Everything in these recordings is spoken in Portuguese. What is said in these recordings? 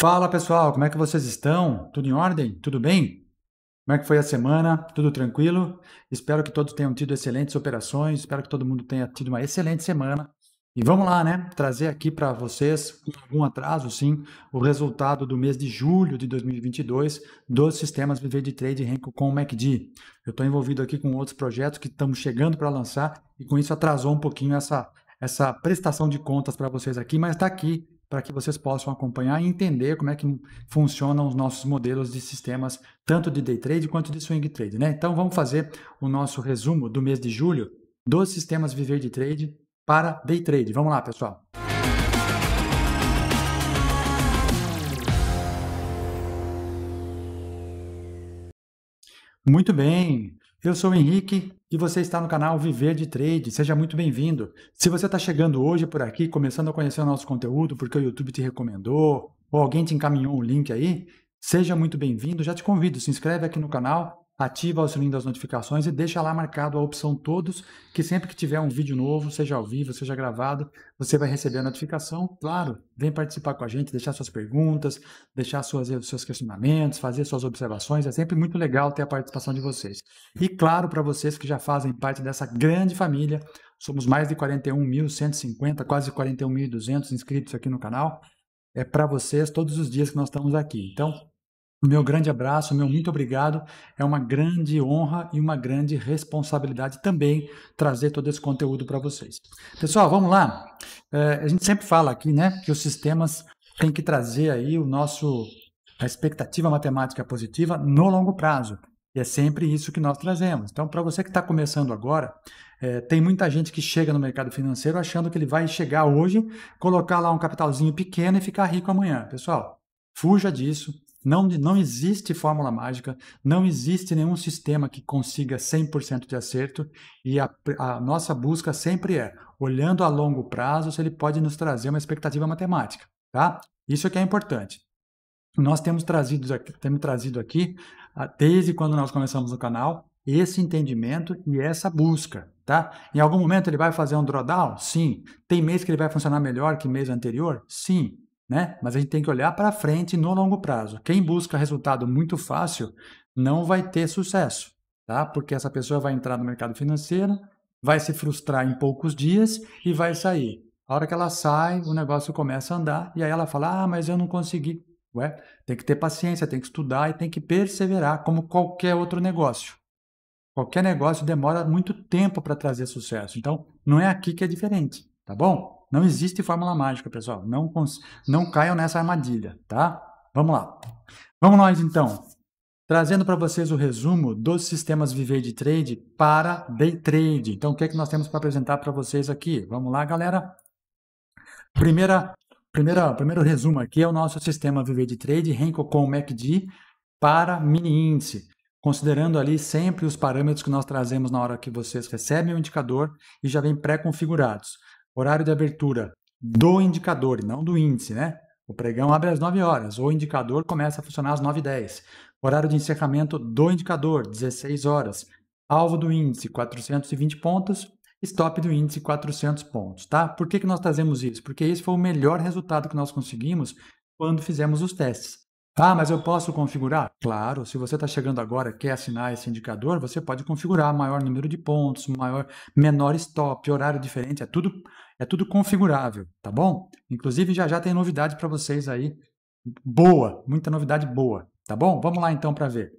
Fala pessoal, como é que vocês estão? Tudo em ordem? Tudo bem? Como é que foi a semana? Tudo tranquilo? Espero que todos tenham tido excelentes operações, espero que todo mundo tenha tido uma excelente semana. E vamos lá, né? Trazer aqui para vocês, com algum atraso sim, o resultado do mês de julho de 2022 dos sistemas VV de Trade Renko com o MACD. Eu estou envolvido aqui com outros projetos que estamos chegando para lançar e com isso atrasou um pouquinho essa, essa prestação de contas para vocês aqui, mas está aqui para que vocês possam acompanhar e entender como é que funcionam os nossos modelos de sistemas, tanto de day trade quanto de swing trade. Né? Então vamos fazer o nosso resumo do mês de julho dos sistemas Viver de Trade para day trade. Vamos lá, pessoal. Muito bem. Eu sou o Henrique e você está no canal Viver de Trade. Seja muito bem-vindo. Se você está chegando hoje por aqui, começando a conhecer o nosso conteúdo porque o YouTube te recomendou ou alguém te encaminhou um link aí, seja muito bem-vindo. Já te convido, se inscreve aqui no canal ativa o sininho das notificações e deixa lá marcado a opção todos, que sempre que tiver um vídeo novo, seja ao vivo, seja gravado, você vai receber a notificação. Claro, vem participar com a gente, deixar suas perguntas, deixar suas, seus questionamentos, fazer suas observações. É sempre muito legal ter a participação de vocês. E claro, para vocês que já fazem parte dessa grande família, somos mais de 41.150, quase 41.200 inscritos aqui no canal. É para vocês todos os dias que nós estamos aqui. Então, meu grande abraço, meu muito obrigado. É uma grande honra e uma grande responsabilidade também trazer todo esse conteúdo para vocês. Pessoal, vamos lá. É, a gente sempre fala aqui, né, que os sistemas têm que trazer aí o nosso a expectativa matemática positiva no longo prazo. E é sempre isso que nós trazemos. Então, para você que está começando agora, é, tem muita gente que chega no mercado financeiro achando que ele vai chegar hoje, colocar lá um capitalzinho pequeno e ficar rico amanhã. Pessoal, fuja disso não, não existe fórmula mágica, não existe nenhum sistema que consiga 100% de acerto e a, a nossa busca sempre é, olhando a longo prazo, se ele pode nos trazer uma expectativa matemática, tá? Isso é que é importante. Nós temos trazido aqui, temos trazido aqui ah, desde quando nós começamos o canal, esse entendimento e essa busca, tá? Em algum momento ele vai fazer um drawdown? Sim. Tem mês que ele vai funcionar melhor que mês anterior? Sim né? Mas a gente tem que olhar para frente no longo prazo. Quem busca resultado muito fácil não vai ter sucesso, tá? Porque essa pessoa vai entrar no mercado financeiro, vai se frustrar em poucos dias e vai sair. A hora que ela sai, o negócio começa a andar e aí ela fala: "Ah, mas eu não consegui". Ué, tem que ter paciência, tem que estudar e tem que perseverar, como qualquer outro negócio. Qualquer negócio demora muito tempo para trazer sucesso. Então, não é aqui que é diferente, tá bom? Não existe fórmula mágica, pessoal. Não, não caiam nessa armadilha, tá? Vamos lá. Vamos nós, então. Trazendo para vocês o resumo dos sistemas Viver de Trade para Day Trade. Então, o que, é que nós temos para apresentar para vocês aqui? Vamos lá, galera. Primeira, primeira, primeiro resumo aqui é o nosso sistema Viver de Trade, Renko com MACD, para mini índice considerando ali sempre os parâmetros que nós trazemos na hora que vocês recebem o indicador e já vem pré-configurados horário de abertura do indicador, não do índice, né? O pregão abre às 9 horas, o indicador começa a funcionar às 9 e 10. Horário de encerramento do indicador, 16 horas. Alvo do índice, 420 pontos. Stop do índice, 400 pontos, tá? Por que, que nós trazemos isso? Porque esse foi o melhor resultado que nós conseguimos quando fizemos os testes. Ah, mas eu posso configurar? Claro, se você está chegando agora quer assinar esse indicador, você pode configurar maior número de pontos, maior, menor stop, horário diferente, é tudo, é tudo configurável, tá bom? Inclusive já já tem novidade para vocês aí, boa, muita novidade boa, tá bom? Vamos lá então para ver.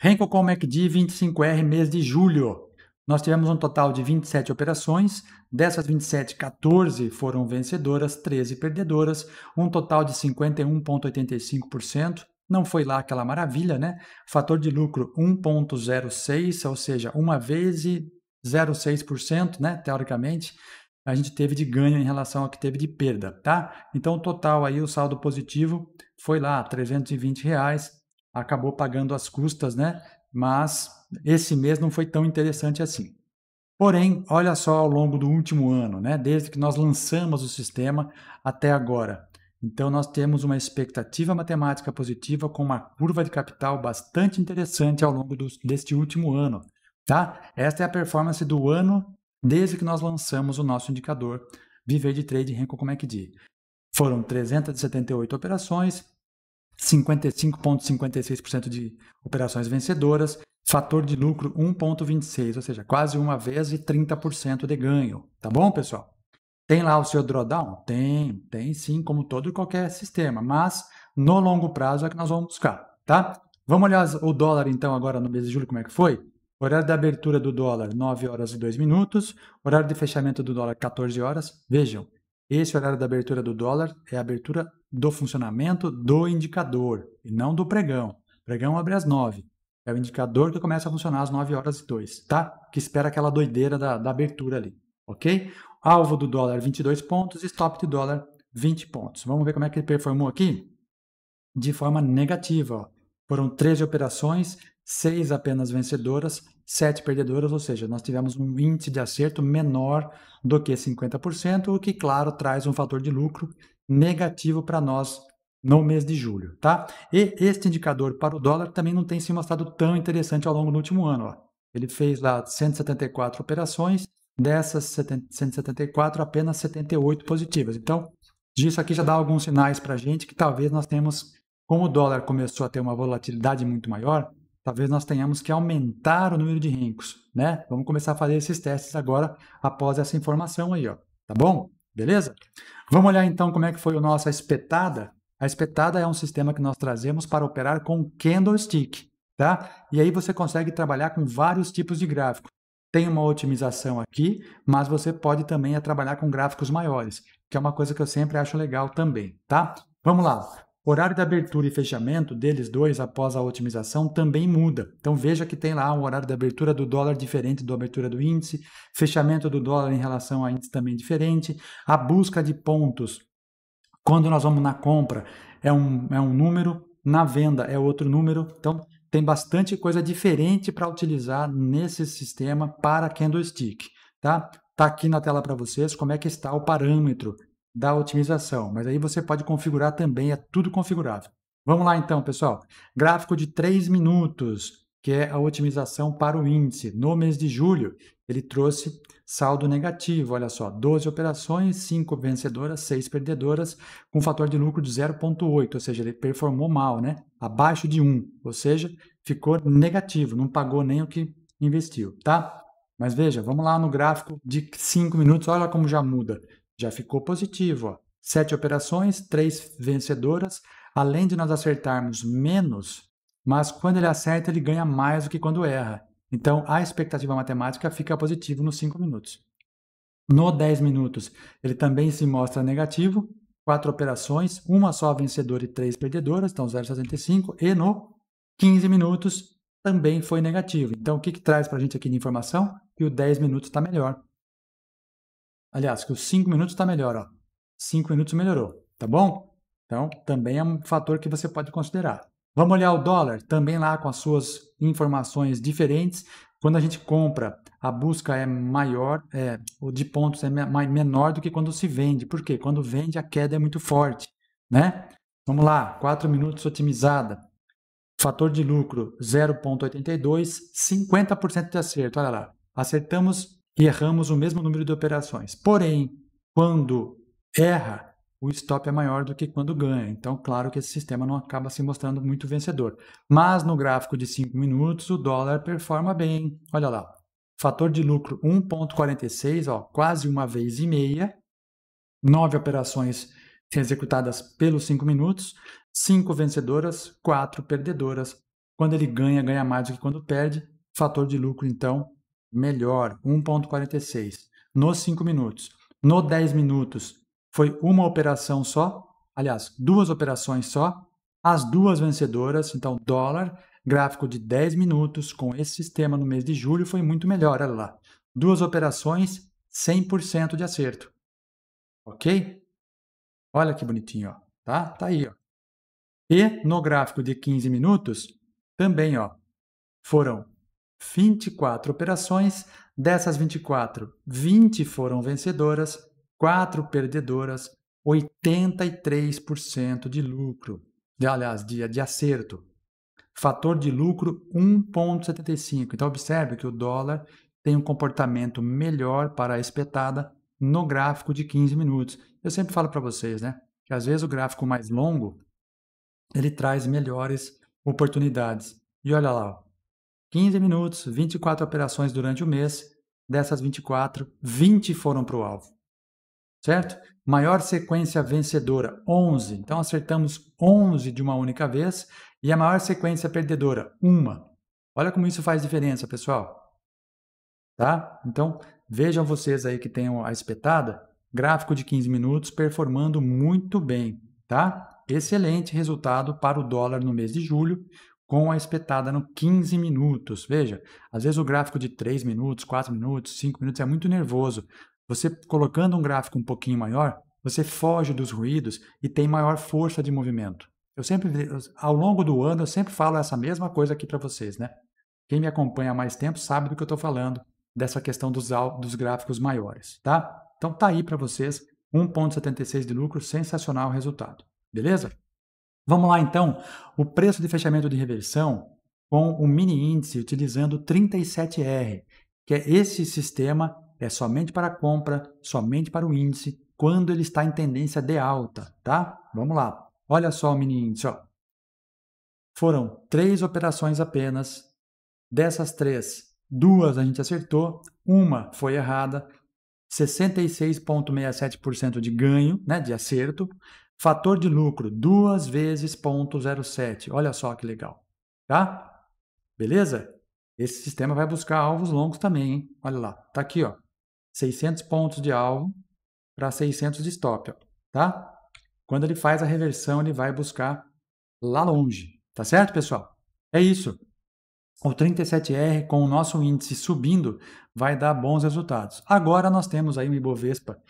Renko com MACD 25R mês de julho. Nós tivemos um total de 27 operações, dessas 27, 14 foram vencedoras, 13 perdedoras, um total de 51,85%. Não foi lá aquela maravilha, né? Fator de lucro 1,06, ou seja, uma vez e 0,6%, né? Teoricamente, a gente teve de ganho em relação ao que teve de perda, tá? Então, o total aí, o saldo positivo foi lá, 320 reais, acabou pagando as custas, né? mas esse mês não foi tão interessante assim. Porém, olha só ao longo do último ano, né? desde que nós lançamos o sistema até agora. Então, nós temos uma expectativa matemática positiva com uma curva de capital bastante interessante ao longo do, deste último ano. Tá? Esta é a performance do ano desde que nós lançamos o nosso indicador Viver de Trade Renko Comec é D. Foram 378 operações, 55,56% de operações vencedoras, fator de lucro 1,26, ou seja, quase uma vez e 30% de ganho. Tá bom, pessoal? Tem lá o seu drawdown? Tem, tem sim, como todo e qualquer sistema, mas no longo prazo é que nós vamos buscar, tá? Vamos olhar o dólar então agora no mês de julho, como é que foi? Horário de abertura do dólar, 9 horas e 2 minutos. Horário de fechamento do dólar, 14 horas. Vejam, esse horário da abertura do dólar é a abertura do funcionamento do indicador e não do pregão. O pregão abre às 9. É o indicador que começa a funcionar às 9 horas e 2, tá? Que espera aquela doideira da, da abertura ali, ok? Alvo do dólar 22 pontos, stop do dólar 20 pontos. Vamos ver como é que ele performou aqui? De forma negativa, ó. Foram 13 operações, 6 apenas vencedoras, 7 perdedoras, ou seja, nós tivemos um índice de acerto menor do que 50%, o que, claro, traz um fator de lucro negativo para nós no mês de julho, tá? E este indicador para o dólar também não tem se mostrado tão interessante ao longo do último ano. Ó. Ele fez lá 174 operações, dessas 174, apenas 78 positivas. Então, disso aqui já dá alguns sinais para a gente que talvez nós temos, como o dólar começou a ter uma volatilidade muito maior, talvez nós tenhamos que aumentar o número de rincos, né? Vamos começar a fazer esses testes agora, após essa informação aí, ó. Tá bom? Beleza? Vamos olhar então como é que foi o nosso espetada. A espetada é um sistema que nós trazemos para operar com candlestick, tá? E aí você consegue trabalhar com vários tipos de gráfico. Tem uma otimização aqui, mas você pode também trabalhar com gráficos maiores, que é uma coisa que eu sempre acho legal também, tá? Vamos lá horário de abertura e fechamento deles dois após a otimização também muda. Então veja que tem lá um horário de abertura do dólar diferente da abertura do índice, fechamento do dólar em relação a índice também diferente, a busca de pontos. Quando nós vamos na compra é um, é um número, na venda é outro número. Então tem bastante coisa diferente para utilizar nesse sistema para candlestick. Tá? Está aqui na tela para vocês como é que está o parâmetro da otimização, mas aí você pode configurar também, é tudo configurável. Vamos lá então, pessoal. Gráfico de 3 minutos, que é a otimização para o índice. No mês de julho, ele trouxe saldo negativo, olha só, 12 operações, 5 vencedoras, 6 perdedoras, com fator de lucro de 0,8, ou seja, ele performou mal, né? Abaixo de 1, ou seja, ficou negativo, não pagou nem o que investiu, tá? Mas veja, vamos lá no gráfico de 5 minutos, olha como já muda já ficou positivo. Ó. Sete operações, três vencedoras. Além de nós acertarmos menos, mas quando ele acerta, ele ganha mais do que quando erra. Então, a expectativa matemática fica positiva nos cinco minutos. No 10 minutos, ele também se mostra negativo. Quatro operações, uma só vencedora e três perdedoras, então 0,65. E no 15 minutos, também foi negativo. Então, o que, que traz para a gente aqui de informação? Que o 10 minutos está melhor. Aliás, que os 5 minutos está melhor, ó. 5 minutos melhorou, tá bom? Então, também é um fator que você pode considerar. Vamos olhar o dólar, também lá com as suas informações diferentes. Quando a gente compra, a busca é maior, é, o de pontos é menor do que quando se vende. Por quê? Quando vende, a queda é muito forte, né? Vamos lá, 4 minutos otimizada. Fator de lucro 0,82, 50% de acerto, olha lá. Acertamos e erramos o mesmo número de operações. Porém, quando erra, o stop é maior do que quando ganha. Então, claro que esse sistema não acaba se mostrando muito vencedor. Mas no gráfico de 5 minutos, o dólar performa bem. Olha lá. Fator de lucro 1,46, ó, quase uma vez e meia. Nove operações executadas pelos 5 minutos, cinco vencedoras, quatro perdedoras. Quando ele ganha, ganha mais do que quando perde. Fator de lucro, então, melhor, 1,46 nos 5 minutos. No 10 minutos, foi uma operação só, aliás, duas operações só, as duas vencedoras, então dólar, gráfico de 10 minutos com esse sistema no mês de julho foi muito melhor, olha lá. Duas operações, 100% de acerto. OK? Olha que bonitinho, ó, tá? Tá aí, ó. E no gráfico de 15 minutos, também, ó, foram 24 operações. Dessas 24, 20 foram vencedoras, 4 perdedoras, 83% de lucro. De, aliás, de, de acerto. Fator de lucro 1,75. Então, observe que o dólar tem um comportamento melhor para a espetada no gráfico de 15 minutos. Eu sempre falo para vocês, né? Que às vezes o gráfico mais longo ele traz melhores oportunidades. E olha lá, 15 minutos, 24 operações durante o mês. Dessas 24, 20 foram para o alvo. Certo? Maior sequência vencedora, 11. Então acertamos 11 de uma única vez. E a maior sequência perdedora, uma. Olha como isso faz diferença, pessoal. Tá? Então, vejam vocês aí que tenham a espetada. Gráfico de 15 minutos performando muito bem, tá? Excelente resultado para o dólar no mês de julho com a espetada no 15 minutos. Veja, às vezes o gráfico de 3 minutos, 4 minutos, 5 minutos é muito nervoso. Você colocando um gráfico um pouquinho maior, você foge dos ruídos e tem maior força de movimento. Eu sempre, ao longo do ano, eu sempre falo essa mesma coisa aqui para vocês, né? Quem me acompanha há mais tempo sabe do que eu estou falando dessa questão dos, dos gráficos maiores, tá? Então tá aí para vocês 1,76 de lucro, sensacional resultado, beleza? Vamos lá então, o preço de fechamento de reversão com o mini índice utilizando 37R, que é esse sistema é somente para compra, somente para o índice quando ele está em tendência de alta, tá? Vamos lá. Olha só o mini índice, ó. Foram três operações apenas. Dessas três, duas a gente acertou, uma foi errada. 66,67% de ganho, né, de acerto, Fator de lucro, duas vezes 0,07. Olha só que legal. Tá? Beleza? Esse sistema vai buscar alvos longos também, hein? Olha lá. Tá aqui, ó. 600 pontos de alvo para 600 de stop, ó. Tá? Quando ele faz a reversão, ele vai buscar lá longe. Tá certo, pessoal? É isso. O 37R, com o nosso índice subindo, vai dar bons resultados. Agora nós temos aí o Ibovespa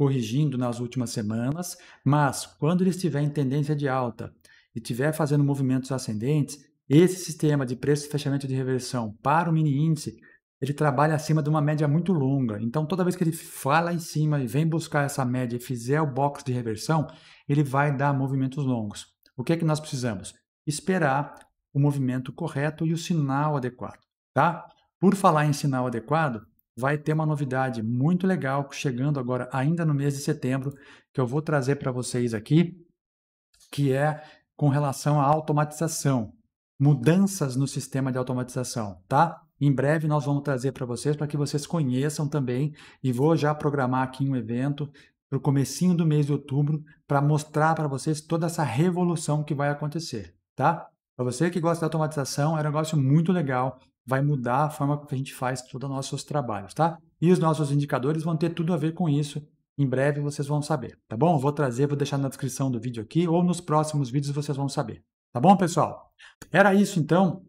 corrigindo nas últimas semanas, mas quando ele estiver em tendência de alta e estiver fazendo movimentos ascendentes, esse sistema de preço e fechamento de reversão para o mini índice, ele trabalha acima de uma média muito longa. Então, toda vez que ele fala em cima e vem buscar essa média e fizer o box de reversão, ele vai dar movimentos longos. O que é que nós precisamos? Esperar o movimento correto e o sinal adequado, tá? Por falar em sinal adequado, vai ter uma novidade muito legal chegando agora, ainda no mês de setembro, que eu vou trazer para vocês aqui, que é com relação à automatização, mudanças no sistema de automatização, tá? Em breve nós vamos trazer para vocês, para que vocês conheçam também, e vou já programar aqui um evento para o comecinho do mês de outubro, para mostrar para vocês toda essa revolução que vai acontecer, tá? Para você que gosta de automatização, é um negócio muito legal vai mudar a forma que a gente faz todos os nossos trabalhos, tá? E os nossos indicadores vão ter tudo a ver com isso. Em breve vocês vão saber, tá bom? Vou trazer, vou deixar na descrição do vídeo aqui ou nos próximos vídeos vocês vão saber. Tá bom, pessoal? Era isso então,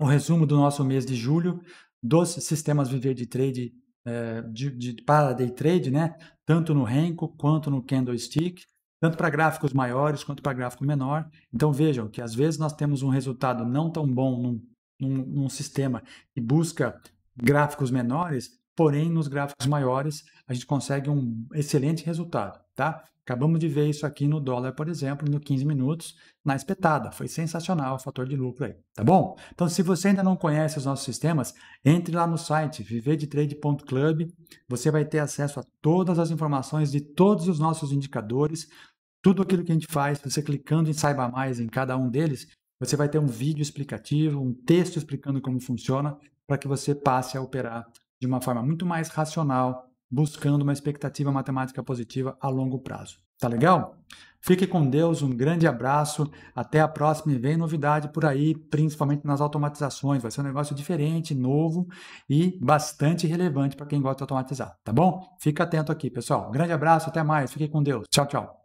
o resumo do nosso mês de julho dos sistemas Viver de Trade é, de, de, para day trade, né? Tanto no Renko quanto no Candlestick, tanto para gráficos maiores quanto para gráfico menor. Então vejam que às vezes nós temos um resultado não tão bom num num, num sistema que busca gráficos menores, porém nos gráficos maiores a gente consegue um excelente resultado, tá? Acabamos de ver isso aqui no dólar, por exemplo, no 15 minutos, na espetada. Foi sensacional o fator de lucro aí, tá bom? Então, se você ainda não conhece os nossos sistemas, entre lá no site viverdetrade.club. Você vai ter acesso a todas as informações de todos os nossos indicadores, tudo aquilo que a gente faz, você clicando em Saiba Mais em cada um deles, você vai ter um vídeo explicativo, um texto explicando como funciona, para que você passe a operar de uma forma muito mais racional, buscando uma expectativa matemática positiva a longo prazo. Tá legal? Fique com Deus, um grande abraço, até a próxima e vem novidade por aí, principalmente nas automatizações. Vai ser um negócio diferente, novo e bastante relevante para quem gosta de automatizar, tá bom? Fica atento aqui, pessoal. Um grande abraço, até mais, fique com Deus. Tchau, tchau.